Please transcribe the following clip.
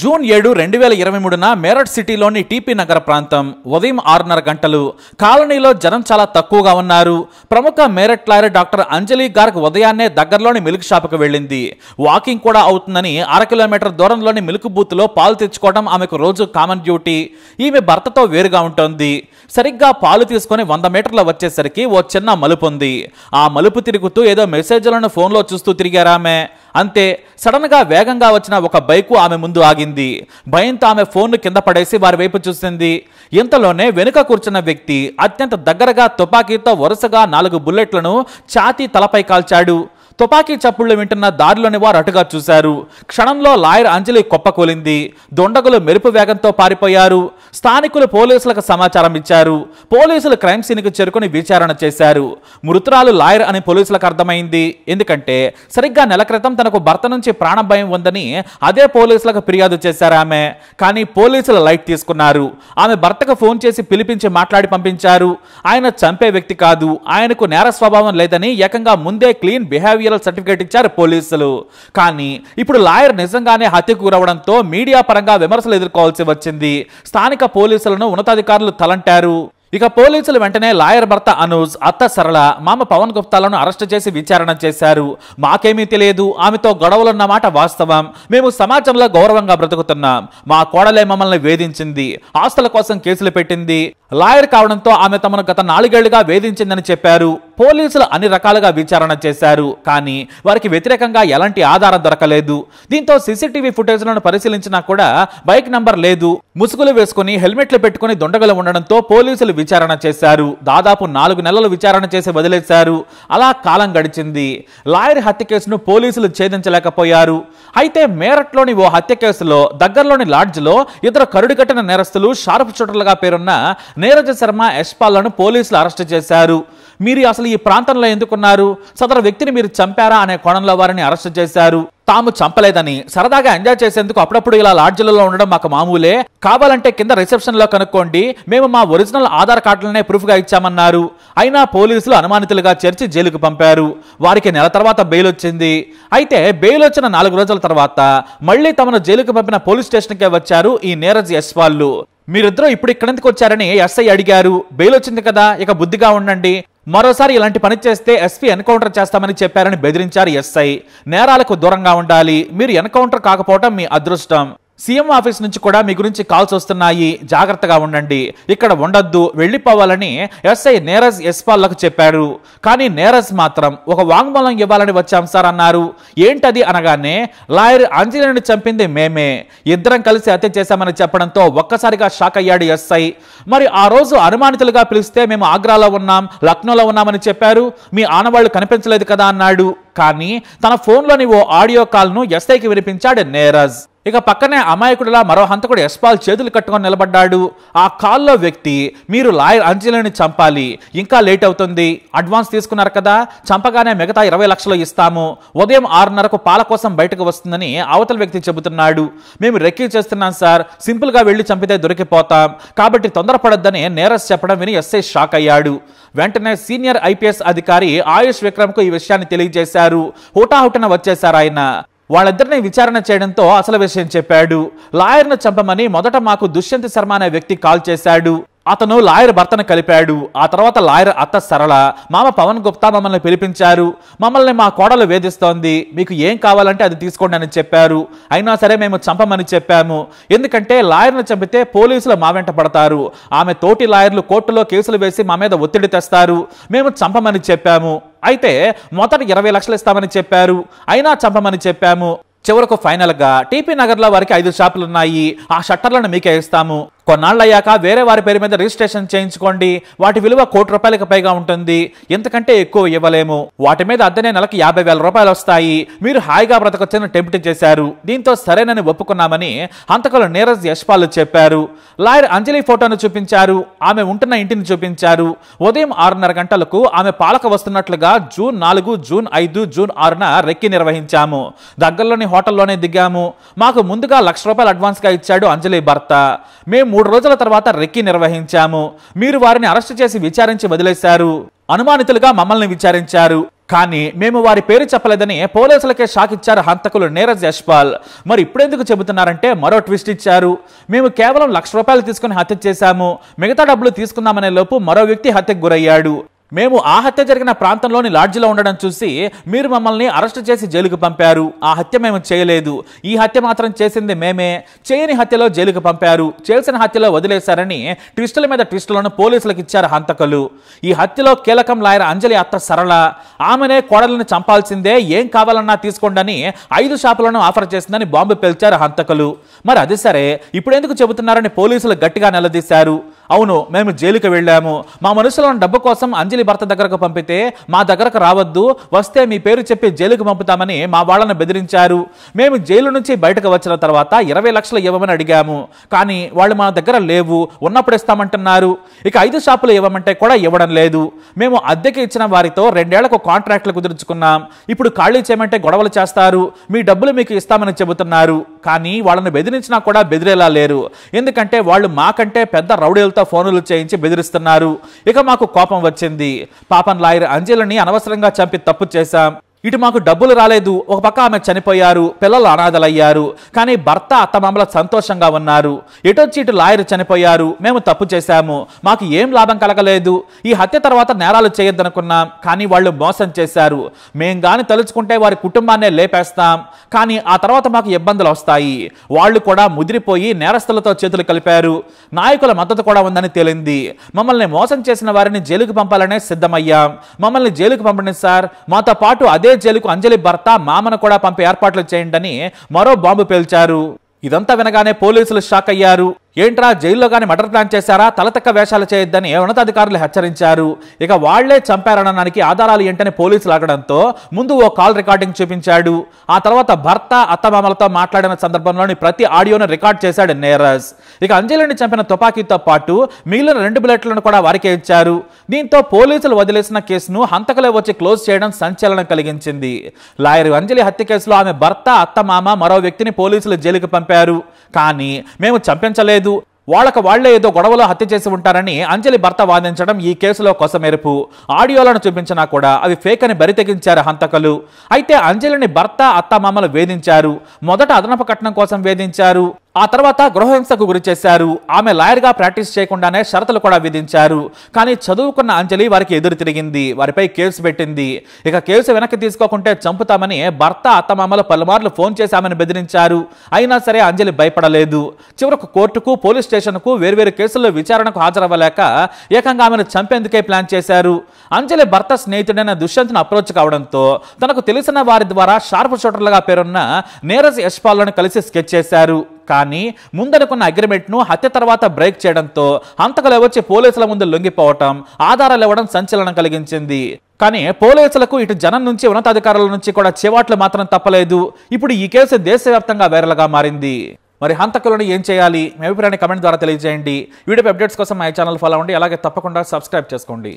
June ఏడు రెండు వేల ఇరవై మూడున మేరట్ సిటీలోని టీపీ నగర ప్రాంతం ఉదయం ఆరున్నర గంటలు కాలనీలో జనం చాలా తక్కువగా ఉన్నారు ప్రముఖ మేరట్ లాయర్ డాక్టర్ అంజలి గార్గ్ ఉదయాన్నే దగ్గరలోని మిల్క్ షాప్కి వెళ్ళింది వాకింగ్ కూడా అవుతుందని అర కిలోమీటర్ దూరంలోని మిల్క్ బూత్లో పాలు తెచ్చుకోవడం ఆమెకు రోజు కామన్ డ్యూటీ ఈమె భర్తతో వేరుగా ఉంటుంది సరిగ్గా పాలు తీసుకొని వంద మీటర్ల వచ్చేసరికి ఓ చిన్న మలుపు ఉంది ఆ మలుపు తిరుగుతూ ఏదో మెసేజ్లను ఫోన్లో చూస్తూ తిరిగారామె అంతే సడన్గా వేగంగా వచ్చిన ఒక బైకు ఆమె ముందు ఆగింది భయంతో ఆమె ఫోన్ను కింద పడేసి వారి వైపు చూసింది ఇంతలోనే వెనుక కూర్చున్న వ్యక్తి అత్యంత దగ్గరగా తుపాకీతో వరుసగా నాలుగు బుల్లెట్లను ఛాతీ తలపై కాల్చాడు తుపాకీ చప్పుళ్లు వింటున్న దారిలోని వారు అటుగా చూశారు క్షణంలో లాయర్ అంజలి కొప్పకూలింది దొండగులు మెరుపు వేగంతో పారిపోయారు స్థానికులు పోలీసులకు సమాచారం ఇచ్చారు పోలీసులు క్రైమ్ సీన్కు చేరుకుని విచారణ చేశారు మృతురాలు లాయర్ అని పోలీసులకు అర్థమైంది ఎందుకంటే సరిగ్గా నెల క్రితం తనకు భర్త నుంచి ప్రాణ భయం ఉందని అదే పోలీసులకు ఫిర్యాదు చేశారు ఆమె కానీ పోలీసులు లైట్ తీసుకున్నారు ఆమె భర్తకు ఫోన్ చేసి పిలిపించి మాట్లాడి పంపించారు ఆయన చంపే వ్యక్తి కాదు ఆయనకు నేర స్వభావం లేదని ఏకంగా ముందే క్లీన్ బిహేవియర్ ఎన్విఎల్ సర్టిఫికేట్ ఇచ్చారు పోలీసులు కానీ ఇప్పుడు లాయర్ నిజంగానే హత్యకు గురవడంతో మీడియా పరంగా విమర్శలు ఎదుర్కోవాల్సి వచ్చింది స్థానిక పోలీసులను ఉన్నతాధికారులు తలంటారు ఇక పోలీసులు వెంటనే లాయర్ భర్త అనూజ్ అత్త సరళ మామ పవన్ గుప్తాలను అరెస్ట్ చేసి విచారణ చేశారు మాకేమీ తెలియదు ఆమెతో గొడవలున్న మాట వాస్తవం మేము సమాజంలో గౌరవంగా బ్రతుకుతున్నాం మా కోడలే మమ్మల్ని వేధించింది ఆస్తుల కోసం కేసులు పెట్టింది లాయర్ కావడంతో ఆమె తమను గత నాలుగేళ్లుగా వేధించిందని చెప్పారు పోలీసులు అన్ని రకాలుగా విచారణ చేశారు కానీ వారికి వ్యతిరేకంగా ఎలాంటి ఆధారం దొరకలేదు దీంతో సీసీటీవీ ఫుటేజ్లను పరిశీలించినా కూడా బైక్ నంబర్ లేదు ముసుగులు వేసుకుని హెల్మెట్లు పెట్టుకుని దొండగలు ఉండడంతో పోలీసులు విచారణ చేశారు దాదాపు నాలుగు నెలలు విచారణ చేసి వదిలేశారు అలా కాలం గడిచింది లాయర్ హత్య కేసును పోలీసులు ఛేదించలేకపోయారు అయితే మేరట్లోని ఓ హత్య కేసులో దగ్గరలోని లాడ్జ్లో ఇద్దరు కట్టిన నేరస్తులు షార్ప్ షూటర్లుగా పేరున్న నీరజ శర్మ యశ్పాల్లను పోలీసులు అరెస్టు చేశారు మీరు అసలు ఈ ప్రాంతంలో ఎందుకున్నారు సదరు వ్యక్తిని మీరు చంపారా అనే కోణంలో వారిని అరెస్ట్ చేశారు తాము చంపలేదని సరదాగా ఎంజాయ్ చేసేందుకు అప్పుడప్పుడు ఇలా లాడ్జిలలో ఉండడం మాకు మామూలే కావాలంటే కింద రిసెప్షన్లో కనుక్కోండి మేము మా ఒరిజినల్ ఆధార్ కార్డులనే ప్రూఫ్గా ఇచ్చామన్నారు అయినా పోలీసులు అనుమానితులుగా చేర్చి జైలుకు పంపారు వారికి నెల తర్వాత బెయిల్ వచ్చింది అయితే బెయిల్ వచ్చిన నాలుగు రోజుల తర్వాత మళ్లీ తమను జైలుకు పంపిన పోలీస్ స్టేషన్కే వచ్చారు ఈ నీరజ్ ఎస్ వాళ్ళు మీరిద్దరూ ఇప్పుడు ఇక్కడెందుకు వచ్చారని ఎస్ఐ అడిగారు బెయిల్ వచ్చింది కదా ఇక బుద్ధిగా ఉండండి మరోసారి ఇలాంటి పని చేస్తే ఎస్పీ ఎన్కౌంటర్ చేస్తామని చెప్పారని బెదిరించారు ఎస్ఐ నేరాలకు దూరంగా ఉండాలి మీరు ఎన్కౌంటర్ కాకపోవటం మీ అదృష్టం సీఎం ఆఫీస్ నుంచి కూడా మీ గురించి కాల్స్ వస్తున్నాయి జాగ్రత్తగా ఉండండి ఇక్కడ ఉండద్దు వెళ్ళిపోవాలని ఎస్ఐ నేరజ్ ఎస్పాల్లకు చెప్పారు కానీ నేరజ్ మాత్రం ఒక వాంగ్మూలం ఇవ్వాలని వచ్చాం సార్ అన్నారు ఏంటది అనగానే లాయర్ అంజలిని చంపింది మేమే ఇద్దరం కలిసి హత్య చేశామని చెప్పడంతో ఒక్కసారిగా షాక్ అయ్యాడు ఎస్ఐ మరి ఆ రోజు అనుమానితులుగా పిలిస్తే మేము ఆగ్రాలో ఉన్నాం లక్నోలో ఉన్నామని చెప్పారు మీ ఆనవాళ్లు కనిపించలేదు కదా అన్నాడు కానీ తన ఫోన్లోని ఓ ఆడియో కాల్ను ఎస్ఐకి వినిపించాడు నేరజ్ ఇక పక్కనే అమాయకుడిలా మరో హంతకుడు యశ్పాల్ చేతులు కట్టుకొని నిలబడ్డాడు ఆ కాల్లో వ్యక్తి మీరు లాయర్ అంజలిని చంపాలి ఇంకా లేట్ అవుతుంది అడ్వాన్స్ తీసుకున్నారు కదా చంపగానే మిగతా ఇరవై లక్షలు ఇస్తాము ఉదయం ఆరున్నరకు పాల కోసం బయటకు వస్తుందని అవతల వ్యక్తి చెబుతున్నాడు మేము రెక్కీ చేస్తున్నాం సార్ సింపుల్గా వెళ్ళి చంపితే దొరికిపోతాం కాబట్టి తొందరపడొద్దని నేరస్ చెప్పడం విని ఎస్ఐ షాక్ అయ్యాడు వెంటనే సీనియర్ ఐపీఎస్ అధికారి ఆయుష్ విక్రమ్కు ఈ విషయాన్ని తెలియజేశారు హుటాహుటన వచ్చేశారు ఆయన వాళ్ళిద్దరిని విచారణ చేయడంతో అసలు విషయం చెప్పాడు లాయర్ను చంపమని మొదట మాకు దుష్యంత్ శర్మ అనే వ్యక్తి కాల్ చేశాడు అతను లాయర్ భర్తను కలిపాడు ఆ తర్వాత లాయర్ అత్త సరళ మామ పవన్ గుప్తా మమ్మల్ని పిలిపించారు మమ్మల్ని మా కోడలు వేధిస్తోంది మీకు ఏం కావాలంటే అది తీసుకోండి అని చెప్పారు అయినా సరే మేము చంపమని చెప్పాము ఎందుకంటే లాయర్ను చంపితే పోలీసులు మా వెంట పడతారు ఆమె తోటి లాయర్లు కోర్టులో కేసులు వేసి మా మీద ఒత్తిడి తెస్తారు మేము చంపమని చెప్పాము అయితే మొదట ఇరవై లక్షలు ఇస్తామని చెప్పారు అయినా చంపమని చెప్పాము చివరకు ఫైనల్గా టీపీ నగర్లో వారికి ఐదు షాపులు ఉన్నాయి ఆ షట్టర్లను మీకే ఇస్తాము కొన్నాళ్ళు అయ్యాక వేరే వారి పేరు మీద రిజిస్ట్రేషన్ చేయించుకోండి వాటి విలువ కోటి రూపాయలకు పైగా ఉంటుంది ఎంతకంటే ఎక్కువ ఇవ్వలేము వాటి మీద అద్దనే నెలకు యాభై వేల రూపాయలు వస్తాయి మీరు హాయిగా బ్రతకొచ్చని టెంప్ట్ చేశారు దీంతో సరేనని ఒప్పుకున్నామని హంతకులు నీరజ్ యశ్పాల్ చెప్పారు లాయర్ అంజలి ఫోటోను చూపించారు ఆమె ఉంటున్న ఇంటిని చూపించారు ఉదయం ఆరున్నర గంటలకు ఆమె పాలక వస్తున్నట్లుగా జూన్ నాలుగు జూన్ ఐదు జూన్ ఆరున రెక్కి నిర్వహించాము దగ్గరలోని హోటల్లోనే దిగాము మాకు ముందుగా లక్ష రూపాయలు అడ్వాన్స్గా ఇచ్చాడు అంజలి భర్త మేము మూడు రోజుల తర్వాత రెక్కి నిర్వహించాము మీరు వారిని అరెస్టు చేసి విచారించి వదిలేశారు అనుమానితులుగా మమ్మల్ని విచారించారు కానీ మేము వారి పేరు చెప్పలేదని పోలీసులకే షాక్ ఇచ్చారు హంతకులు నీరజ్ యశ్పాల్ మరి ఇప్పుడెందుకు చెబుతున్నారంటే మరో ట్విస్ట్ ఇచ్చారు మేము కేవలం లక్ష రూపాయలు తీసుకుని హత్య చేశాము మిగతా డబ్బులు తీసుకున్నామనే లోపు మరో వ్యక్తి హత్యకు గురయ్యాడు మేము ఆ హత్య జరిగిన ప్రాంతంలోని లాడ్జిలో ఉండడం చూసి మీరు మమ్మల్ని అరెస్ట్ చేసి జైలుకు పంపారు ఆ హత్య మేము చేయలేదు ఈ హత్య మాత్రం చేసింది మేమే చేయని హత్యలో జైలుకు పంపారు చేసిన హత్యలో వదిలేశారని ట్విస్టుల మీద ట్విస్టులను పోలీసులకు ఇచ్చారు హంతకులు ఈ హత్యలో కీలకం లాయర్ అంజలి అత్త సరళ ఆమెనే కోడలను చంపాల్సిందే ఏం కావాలన్నా తీసుకోండని ఐదు షాపులను ఆఫర్ చేసిందని బాంబు పేల్చారు హంతకులు మరి అది సరే ఇప్పుడెందుకు చెబుతున్నారని పోలీసులు గట్టిగా నిలదీశారు అవును మేము జైలుకు వెళ్ళాము మా మనుషులను డబ్బు కోసం అంజలి అంజలి భర్త దగ్గరకు పంపితే మా దగ్గరకు రావద్దు వస్తే మీ పేరు చెప్పి జైలుకు పంపుతామని మా వాళ్ళను బెదిరించారు మేము జైలు నుంచి బయటకు వచ్చిన తర్వాత ఇరవై లక్షలు ఇవ్వమని అడిగాము కానీ వాళ్ళు మా దగ్గర లేవు ఉన్నప్పుడు ఇస్తామంటున్నారు ఇక ఐదు షాపులు ఇవ్వమంటే కూడా ఇవ్వడం లేదు మేము అద్దెకి ఇచ్చిన వారితో రెండేళ్లకు కాంట్రాక్ట్లు కుదుర్చుకున్నాం ఇప్పుడు ఖాళీ చేయమంటే గొడవలు చేస్తారు మీ డబ్బులు మీకు ఇస్తామని చెబుతున్నారు కానీ వాళ్ళని బెదిరించినా కూడా బెదిరేలా లేరు ఎందుకంటే వాళ్ళు మాకంటే పెద్ద రౌడీలతో ఫోనులు చేయించి బెదిరిస్తున్నారు ఇక మాకు కోపం వచ్చింది పాపం లాయర్ అంజలిని అనవసరంగా చంపి తప్పు చేశాం ఇటు మాకు డబ్బులు రాలేదు ఒక పక్క ఆమె చనిపోయారు పిల్లలు అనాథలయ్యారు కానీ భర్త అత్తమామల సంతోషంగా ఉన్నారు ఎటొచ్చి ఇటు లాయర్ చనిపోయారు మేము తప్పు చేశాము మాకు ఏం లాభం కలగలేదు ఈ హత్య తర్వాత నేరాలు చేయొద్దనుకున్నాం కానీ వాళ్ళు మోసం చేశారు మేం కానీ తలుచుకుంటే వారి కుటుంబాన్నే లేపేస్తాం కానీ ఆ తర్వాత మాకు ఇబ్బందులు వస్తాయి వాళ్ళు కూడా ముదిరిపోయి నేరస్తులతో చేతులు కలిపారు నాయకుల మద్దతు కూడా ఉందని తేలింది మమ్మల్ని మోసం చేసిన వారిని జైలుకు పంపాలనే సిద్ధమయ్యాం మమ్మల్ని జైలుకు పంపండి సార్ మాతో పాటు అదే బాంబే జైలుకు అంజలి భర్త మామను కూడా పంపే ఏర్పాట్లు చేయండి మరో బాంబు పేల్చారు ఇదంతా వినగానే పోలీసులు షాక్ అయ్యారు ఏంట్రా జైల్లో కానీ మర్డర్ ప్లాన్ చేశారా తలతక్క వేషాలు చేయొద్దని ఉన్నతాధికారులు హెచ్చరించారు ఇక వాళ్లే చంపారనడానికి ఆధారాలు ఏంటని పోలీసులు అడగడంతో ముందు ఓ కాల్ రికార్డింగ్ చూపించాడు ఆ తర్వాత భర్త అత్తమామలతో మాట్లాడిన సందర్భంలోని ప్రతి ఆడియోను రికార్డ్ చేశాడు నేరాజ్ ఇక అంజలిని చంపిన తుపాకీతో పాటు మిగిలిన రెండు బుల్లెట్లను కూడా వారికే ఇచ్చారు దీంతో పోలీసులు వదిలేసిన కేసును హంతకలే వచ్చి క్లోజ్ చేయడం సంచలనం కలిగించింది లాయర్ అంజలి హత్య కేసులో ఆమె భర్త అత్తమామ మరో వ్యక్తిని పోలీసులు జైలుకు పంపారు కానీ మేము చంపించలేదు లేదు వాళ్ళకి వాళ్లే ఏదో గొడవలో హత్య చేసి ఉంటారని అంజలి భర్త వాదించడం ఈ కేసులో కొసమెరుపు ఆడియోలను చూపించినా కూడా అవి ఫేక్ అని బరితెగించారు హంతకులు అయితే అంజలిని భర్త అత్తమామలు వేధించారు మొదట అదనపు కట్నం కోసం వేధించారు ఆ తర్వాత గృహహింసకు గురి చేశారు ఆమె లాయర్గా ప్రాక్టీస్ చేయకుండానే షరతులు కూడా విధించారు కానీ చదువుకున్న అంజలి వారికి ఎదురు తిరిగింది వారిపై కేసు పెట్టింది ఇక కేసు వెనక్కి తీసుకోకుంటే చంపుతామని భర్త అత్తమామలు పలుమార్లు ఫోన్ చేసి ఆమెను బెదిరించారు అయినా సరే అంజలి భయపడలేదు చివరకు కోర్టుకు పోలీస్ స్టేషన్కు వేర్వేరు కేసుల్లో విచారణకు హాజరవ్వలేక ఏకంగా ఆమెను చంపేందుకే ప్లాన్ చేశారు అంజలి భర్త స్నేహితుడైన దుష్యంత్ను అప్రోచ్ కావడంతో తనకు తెలిసిన వారి ద్వారా షార్ప్ షూటర్లుగా పేరున్న నీరజ్ యశ్పాల్ను కలిసి స్కెచ్ చేశారు కానీ ముందనుకున్న అగ్రిమెంట్ను హత్య తర్వాత బ్రేక్ చేయడంతో హంతకులు వచ్చి పోలీసుల ముందు లొంగిపోవటం ఆధారాలు ఇవ్వడం సంచలనం కలిగించింది కానీ పోలీసులకు ఇటు జనం నుంచి ఉన్నతాధికారుల నుంచి కూడా చివాట్లు మాత్రం తప్పలేదు ఇప్పుడు ఈ కేసు దేశవ్యాప్తంగా వైరల్గా మారింది మరి హంతకులను ఏం చేయాలి మీ అభిప్రాయాన్ని కమెంట్ ద్వారా తెలియజేయండి వీడియో అప్డేట్స్ కోసం మా ఛానల్ ఫాలో అవ్వండి అలాగే తప్పకుండా సబ్స్క్రైబ్ చేసుకోండి